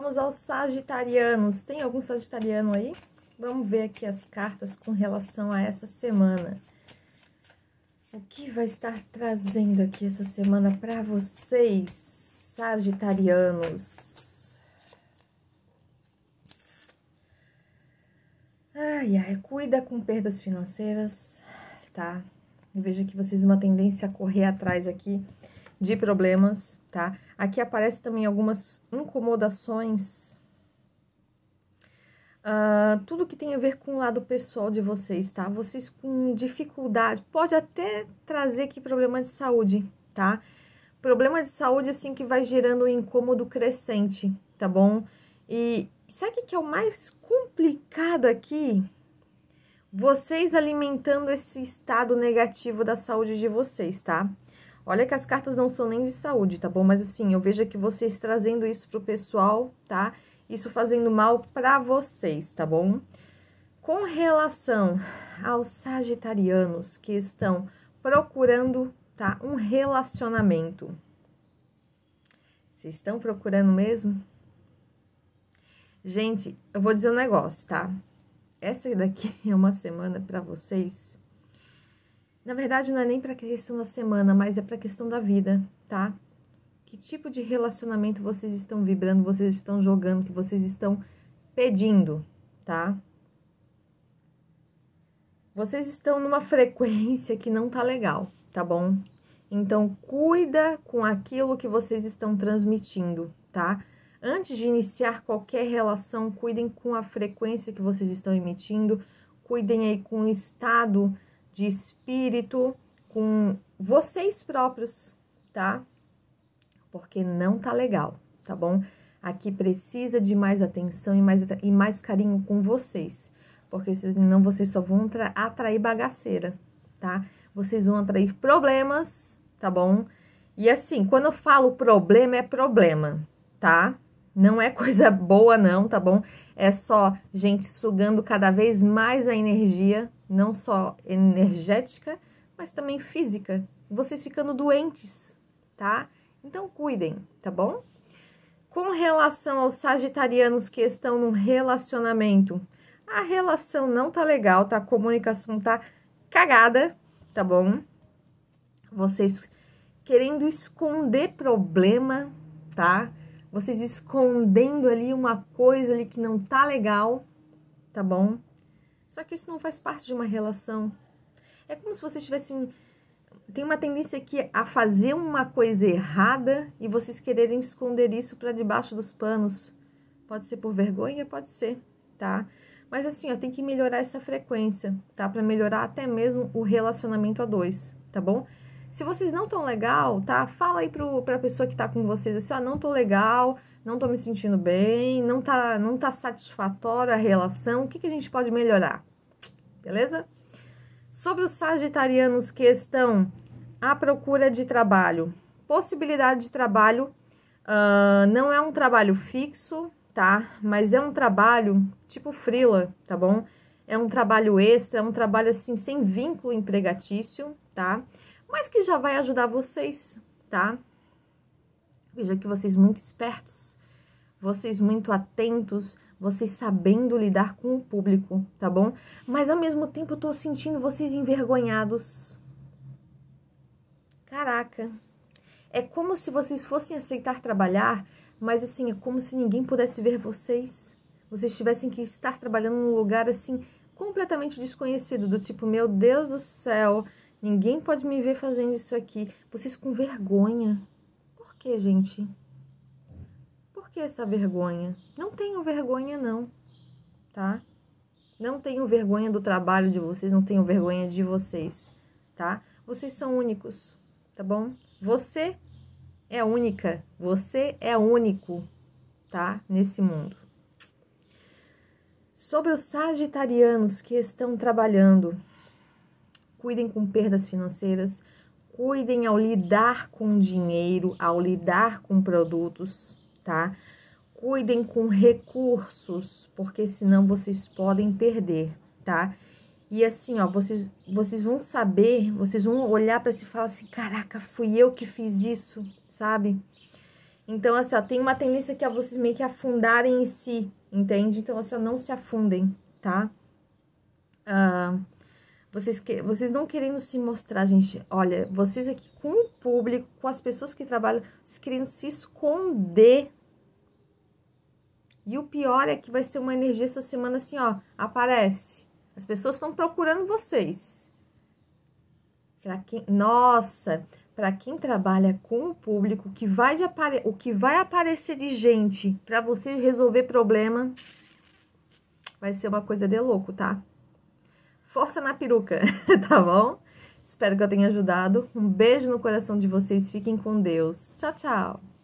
Vamos aos sagitarianos. Tem algum sagitariano aí? Vamos ver aqui as cartas com relação a essa semana. O que vai estar trazendo aqui essa semana para vocês, sagitarianos? Ai, ai, cuida com perdas financeiras, tá? Eu vejo que vocês uma tendência a correr atrás aqui de problemas, tá? Aqui aparece também algumas incomodações. Uh, tudo que tem a ver com o lado pessoal de vocês, tá? Vocês com dificuldade, pode até trazer aqui problema de saúde, tá? Problema de saúde, assim, que vai gerando um incômodo crescente, tá bom? E sabe o que é o mais complicado aqui? Vocês alimentando esse estado negativo da saúde de vocês, tá? Olha que as cartas não são nem de saúde, tá bom? Mas assim, eu vejo aqui vocês trazendo isso pro pessoal, tá? Isso fazendo mal pra vocês, tá bom? Com relação aos sagitarianos que estão procurando, tá? Um relacionamento. Vocês estão procurando mesmo? Gente, eu vou dizer um negócio, tá? Essa daqui é uma semana para vocês na verdade, não é nem para a questão da semana, mas é para a questão da vida, tá? Que tipo de relacionamento vocês estão vibrando, vocês estão jogando, que vocês estão pedindo, tá? Vocês estão numa frequência que não tá legal, tá bom? Então, cuida com aquilo que vocês estão transmitindo, tá? Antes de iniciar qualquer relação, cuidem com a frequência que vocês estão emitindo, cuidem aí com o estado de espírito, com vocês próprios, tá? Porque não tá legal, tá bom? Aqui precisa de mais atenção e mais, e mais carinho com vocês, porque senão vocês só vão atrair bagaceira, tá? Vocês vão atrair problemas, tá bom? E assim, quando eu falo problema, é problema, tá? Não é coisa boa, não, tá bom? É só gente sugando cada vez mais a energia, não só energética, mas também física. Vocês ficando doentes, tá? Então cuidem, tá bom? Com relação aos sagitarianos que estão num relacionamento, a relação não tá legal, tá? A comunicação tá cagada, tá bom? Vocês querendo esconder problema, tá? vocês escondendo ali uma coisa ali que não tá legal, tá bom? Só que isso não faz parte de uma relação. É como se vocês tivessem tem uma tendência aqui a fazer uma coisa errada e vocês quererem esconder isso para debaixo dos panos. Pode ser por vergonha, pode ser, tá? Mas assim, ó, tem que melhorar essa frequência, tá? Para melhorar até mesmo o relacionamento a dois, tá bom? Se vocês não estão legal, tá? Fala aí pro, pra pessoa que tá com vocês assim, ó, ah, não tô legal, não tô me sentindo bem, não tá, não tá satisfatória a relação, o que, que a gente pode melhorar? Beleza? Sobre os sagitarianos que estão à procura de trabalho, possibilidade de trabalho uh, não é um trabalho fixo, tá? Mas é um trabalho tipo frila, tá bom? É um trabalho extra, é um trabalho assim sem vínculo empregatício, tá? mas que já vai ajudar vocês, tá? Veja que vocês muito espertos, vocês muito atentos, vocês sabendo lidar com o público, tá bom? Mas ao mesmo tempo eu tô sentindo vocês envergonhados. Caraca. É como se vocês fossem aceitar trabalhar, mas assim, é como se ninguém pudesse ver vocês. Vocês tivessem que estar trabalhando num lugar assim completamente desconhecido, do tipo, meu Deus do céu, Ninguém pode me ver fazendo isso aqui. Vocês com vergonha. Por que, gente? Por que essa vergonha? Não tenho vergonha, não, tá? Não tenho vergonha do trabalho de vocês, não tenho vergonha de vocês, tá? Vocês são únicos, tá bom? Você é única, você é único, tá? Nesse mundo. Sobre os sagitarianos que estão trabalhando cuidem com perdas financeiras, cuidem ao lidar com dinheiro, ao lidar com produtos, tá? Cuidem com recursos, porque senão vocês podem perder, tá? E assim, ó, vocês, vocês vão saber, vocês vão olhar para si e falar assim: caraca, fui eu que fiz isso, sabe? Então, assim, ó, tem uma tendência que é vocês meio que afundarem em si, entende? Então, assim, ó, não se afundem, tá? Uh, vocês, que, vocês não querendo se mostrar, gente. Olha, vocês aqui com o público, com as pessoas que trabalham, vocês querendo se esconder. E o pior é que vai ser uma energia essa semana assim, ó, aparece. As pessoas estão procurando vocês. Pra quem, nossa, para quem trabalha com o público, que vai de apare... o que vai aparecer de gente para você resolver problema vai ser uma coisa de louco, tá? força na peruca, tá bom? Espero que eu tenha ajudado. Um beijo no coração de vocês. Fiquem com Deus. Tchau, tchau.